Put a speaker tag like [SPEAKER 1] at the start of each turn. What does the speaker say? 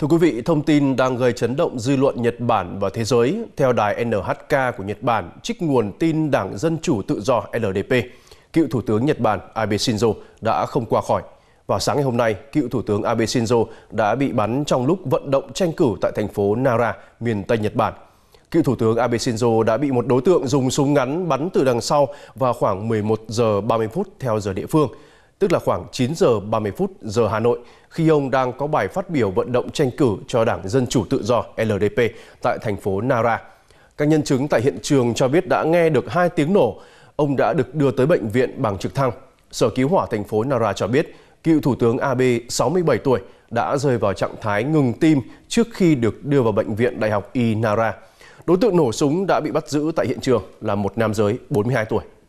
[SPEAKER 1] Thưa quý vị, thông tin đang gây chấn động dư luận Nhật Bản và thế giới theo đài NHK của Nhật Bản trích nguồn tin Đảng Dân Chủ Tự do LDP. Cựu Thủ tướng Nhật Bản Abe Shinzo đã không qua khỏi. Vào sáng ngày hôm nay, cựu Thủ tướng Abe Shinzo đã bị bắn trong lúc vận động tranh cử tại thành phố Nara, miền Tây Nhật Bản. Cựu Thủ tướng Abe Shinzo đã bị một đối tượng dùng súng ngắn bắn từ đằng sau vào khoảng 11 giờ 30 phút theo giờ địa phương tức là khoảng 9 giờ 30 phút giờ Hà Nội, khi ông đang có bài phát biểu vận động tranh cử cho Đảng Dân Chủ Tự Do LDP tại thành phố Nara. Các nhân chứng tại hiện trường cho biết đã nghe được hai tiếng nổ. Ông đã được đưa tới bệnh viện bằng trực thăng. Sở cứu hỏa thành phố Nara cho biết, cựu Thủ tướng Abe, 67 tuổi, đã rơi vào trạng thái ngừng tim trước khi được đưa vào bệnh viện Đại học Y Nara. Đối tượng nổ súng đã bị bắt giữ tại hiện trường là một nam giới 42 tuổi.